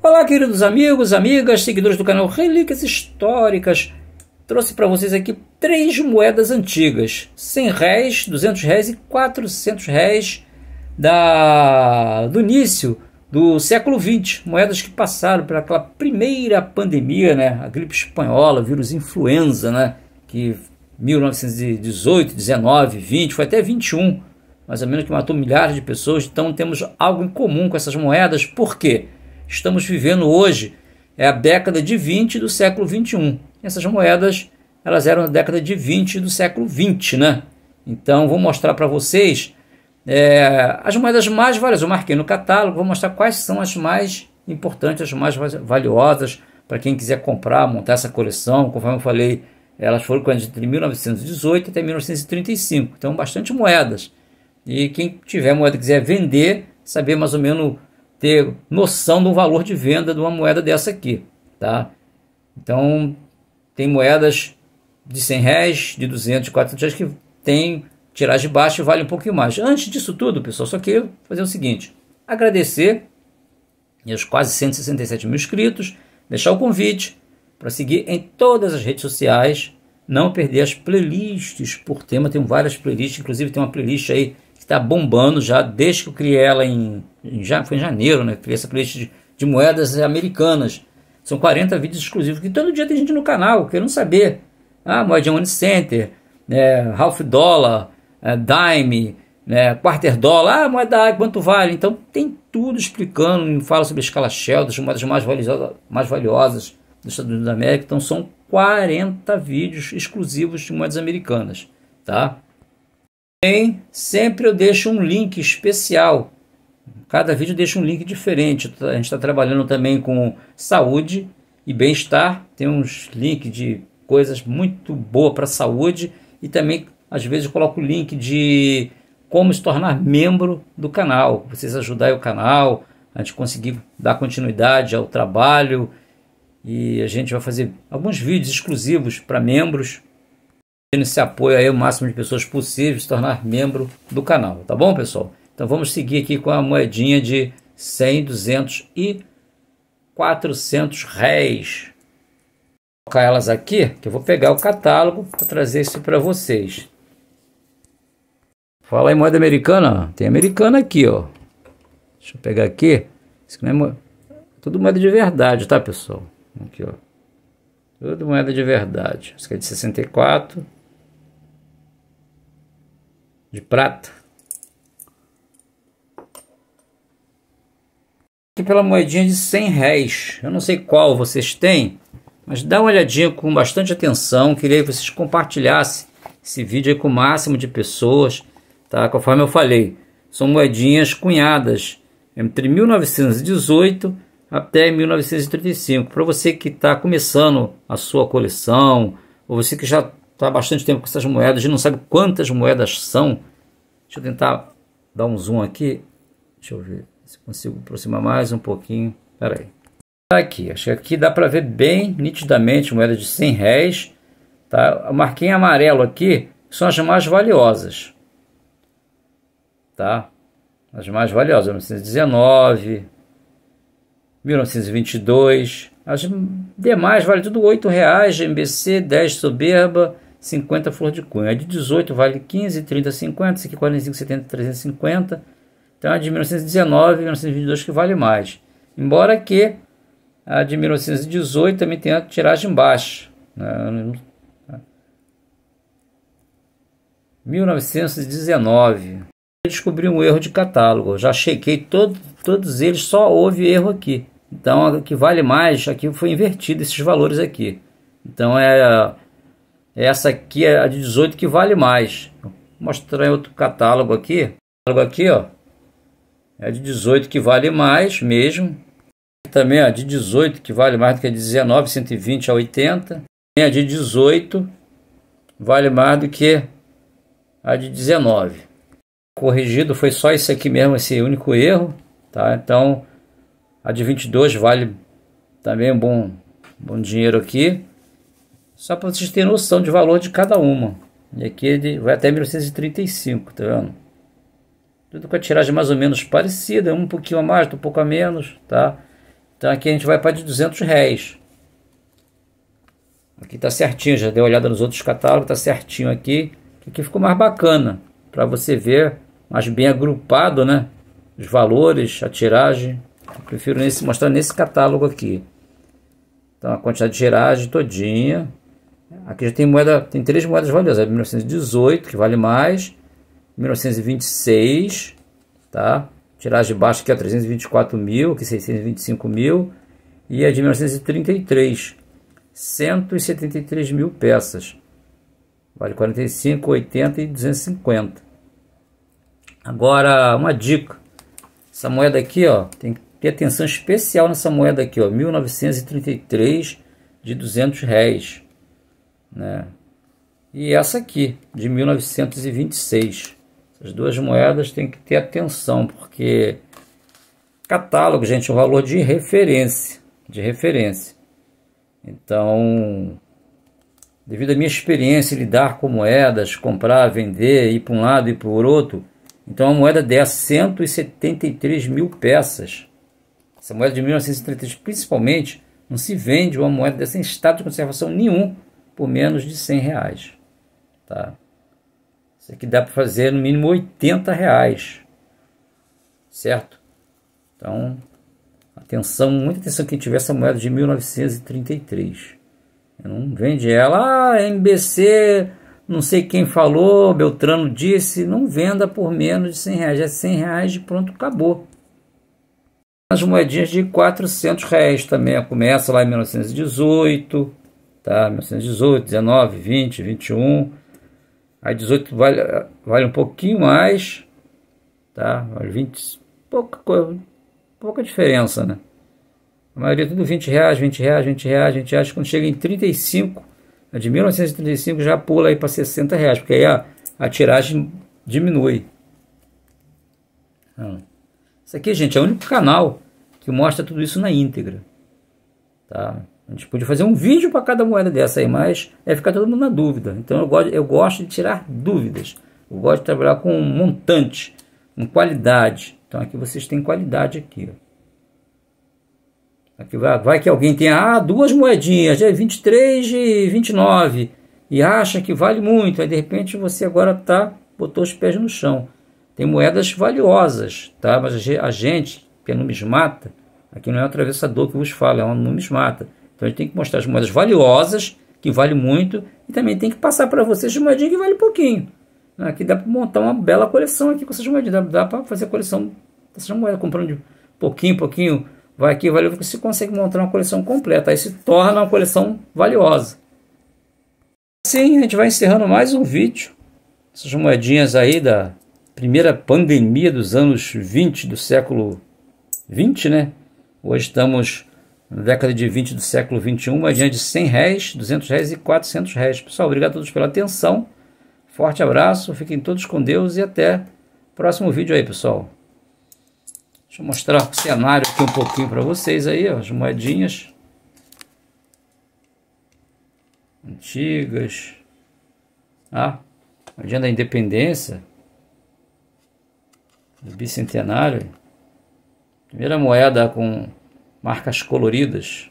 Olá, queridos amigos, amigas, seguidores do canal Relíquias Históricas. Trouxe para vocês aqui três moedas antigas: 100 réis, 200 réis e 400 réis da, do início do século XX. Moedas que passaram pelaquela primeira pandemia, né? a gripe espanhola, vírus influenza, né? que 1918, 19, 20, foi até 21, mais ou menos, que matou milhares de pessoas. Então temos algo em comum com essas moedas. Por quê? estamos vivendo hoje é a década de 20 do século 21. Essas moedas elas eram da década de 20 do século 20, né? Então vou mostrar para vocês é, as moedas mais valiosas. Eu marquei no catálogo, vou mostrar quais são as mais importantes, as mais valiosas para quem quiser comprar, montar essa coleção. Conforme eu falei, elas foram de 1918 até 1935, então bastante moedas. E quem tiver moeda quiser vender, saber mais ou menos ter noção do valor de venda de uma moeda dessa aqui, tá? Então, tem moedas de 100 reais, de 200, de 400 reais que tem de baixo e vale um pouquinho mais. Antes disso tudo, pessoal, só queria fazer o seguinte, agradecer meus quase 167 mil inscritos, deixar o convite para seguir em todas as redes sociais, não perder as playlists por tema, tem várias playlists, inclusive tem uma playlist aí está bombando já desde que eu criei ela em, já foi em janeiro, né? Criei essa playlist de, de, moedas americanas. São 40 vídeos exclusivos que todo dia tem gente no canal querendo saber. Ah, moeda One Center, é, né? Half Dollar, é, Dime, né, Quarter Dollar, ah, moeda quanto vale? Então tem tudo explicando, fala sobre a escala Shell, das moedas mais, valiosas mais valiosas dos Estados Unidos da América. Então são 40 vídeos exclusivos de moedas americanas, tá? Também sempre eu deixo um link especial. Cada vídeo deixa um link diferente. A gente está trabalhando também com saúde e bem-estar. Tem uns links de coisas muito boa para saúde e também às vezes eu coloco o link de como se tornar membro do canal. Vocês ajudarem o canal, a gente conseguir dar continuidade ao trabalho e a gente vai fazer alguns vídeos exclusivos para membros esse apoio aí o máximo de pessoas possível, se tornar membro do canal, tá bom, pessoal? Então vamos seguir aqui com a moedinha de 100, 200 e 400 réis. Vou colocar elas aqui, que eu vou pegar o catálogo para trazer isso para vocês. Fala aí moeda americana, tem americana aqui, ó. Deixa eu pegar aqui. Isso não é Tudo moeda de verdade, tá, pessoal? Aqui, ó. Tudo moeda de verdade. Isso aqui é de 64 de prata. Aqui pela moedinha de 100 réis. Eu não sei qual vocês têm, mas dá uma olhadinha com bastante atenção. Queria que vocês compartilhassem esse vídeo com o máximo de pessoas, tá? Conforme eu falei, são moedinhas cunhadas entre 1918 até 1935. Para você que está começando a sua coleção, ou você que já está há bastante tempo com essas moedas, a gente não sabe quantas moedas são. Deixa eu tentar dar um zoom aqui. Deixa eu ver se consigo aproximar mais um pouquinho. Espera aí. Tá aqui, acho que aqui dá para ver bem nitidamente moeda de 100 réis. Tá? A marquinha amarelo aqui são as mais valiosas. Tá? As mais valiosas, 1919, 1922. As demais vale tudo 8 reais, MBC, 10 soberba, 50 flor de cunha. A de 18 vale 15, 30, 50, esse aqui 45, 70, 350. Então a de 1919 e 1922 que vale mais. Embora que a de 1918 também tenha tiragem baixa. Né? 1919. Eu descobri um erro de catálogo. já chequei todo, todos eles, só houve erro aqui. Então, a que vale mais, aqui foi invertido esses valores aqui. Então, é essa aqui é a de 18 que vale mais. Vou mostrar em outro catálogo aqui. Catálogo aqui, ó. É a de 18 que vale mais mesmo. Também a de 18 que vale mais do que a de 19, 120 a 80. Tem a de 18 vale mais do que a de 19. Corrigido foi só esse aqui mesmo, esse único erro, tá? Então a de 22 vale também um bom, bom dinheiro aqui. Só para vocês terem noção de valor de cada uma. E aqui ele vai até 1935, tá vendo? Tudo com a tiragem mais ou menos parecida, um pouquinho a mais, um pouco a menos, tá? Então aqui a gente vai para de 200 réis. Aqui tá certinho, já dei uma olhada nos outros catálogos, tá certinho aqui. Aqui ficou mais bacana, para você ver mais bem agrupado, né? Os valores, a tiragem. Eu prefiro nesse, mostrar nesse catálogo aqui. Então a quantidade de tiragem todinha, Aqui já tem moeda, tem três moedas valiosas, 1918, é que vale mais, 1926, tá? de baixo que é 324 mil, que 625 mil, e a é de 1933, 173 mil peças. Vale 45, 80 e 250. Agora, uma dica. Essa moeda aqui, ó, tem que ter atenção especial nessa moeda aqui, ó, 1933 de 200 réis né? E essa aqui, de 1926. Essas duas moedas tem que ter atenção, porque catálogo, gente, é um valor de referência, de referência. Então, devido à minha experiência em lidar com moedas, comprar, vender, ir para um lado e para o outro, então a moeda dessa 173 mil peças. Essa moeda de 1933, principalmente, não se vende uma moeda dessa em estado de conservação nenhum por menos de 100 reais. Tá? Isso aqui dá para fazer no mínimo 80 reais, certo? Então, atenção, muita atenção quem tiver essa moeda de 1933. Não vende ela, ah, é MBC, não sei quem falou, Beltrano disse, não venda por menos de 100 reais, é 100 reais e pronto, acabou. As moedinhas de 400 reais também, começa lá em 1918, tá? 1918, 19, 20, 21. A 18 vale, vale um pouquinho mais, tá? Vale 20, pouca coisa, pouca diferença, né? A maioria é tudo 20 reais, 20 reais, 20 reais, 20 reais. Quando chega em 35, a de 1935 já pula aí para 60 reais, porque aí a, a tiragem diminui. Ah. Isso aqui, gente, é o único canal que mostra tudo isso na íntegra. Tá? A gente podia fazer um vídeo para cada moeda dessa aí, mas é ficar todo mundo na dúvida. Então eu gosto, eu gosto de tirar dúvidas. Eu gosto de trabalhar com um montante, com qualidade. Então aqui vocês têm qualidade aqui. Aqui vai, vai que alguém tem ah, duas moedinhas, é né? 23 e 29, e acha que vale muito. Aí de repente você agora tá botou os pés no chão. Tem moedas valiosas, tá? Mas a gente, que é numismata, aqui não é atravessador que vos fala, é um numismata então a gente tem que mostrar as moedas valiosas, que vale muito, e também tem que passar para vocês as moedinhas que vale pouquinho. Aqui dá para montar uma bela coleção aqui com essas moedinhas, dá, para fazer a coleção dessas moedas, comprando de pouquinho, pouquinho, vai aqui, valeu, você consegue montar uma coleção completa, aí se torna uma coleção valiosa. Assim a gente vai encerrando mais um vídeo, essas moedinhas aí da primeira pandemia dos anos 20 do século 20, né? Hoje estamos na década de 20 do século 21, adiante de 100 réis, 200 réis e 400 réis. Pessoal, obrigado a todos pela atenção. Forte abraço, fiquem todos com Deus e até o próximo vídeo aí, pessoal. Deixa eu mostrar o cenário aqui um pouquinho para vocês aí, ó, as moedinhas antigas. Ah, moedinha da independência, do bicentenário. Primeira moeda com marcas coloridas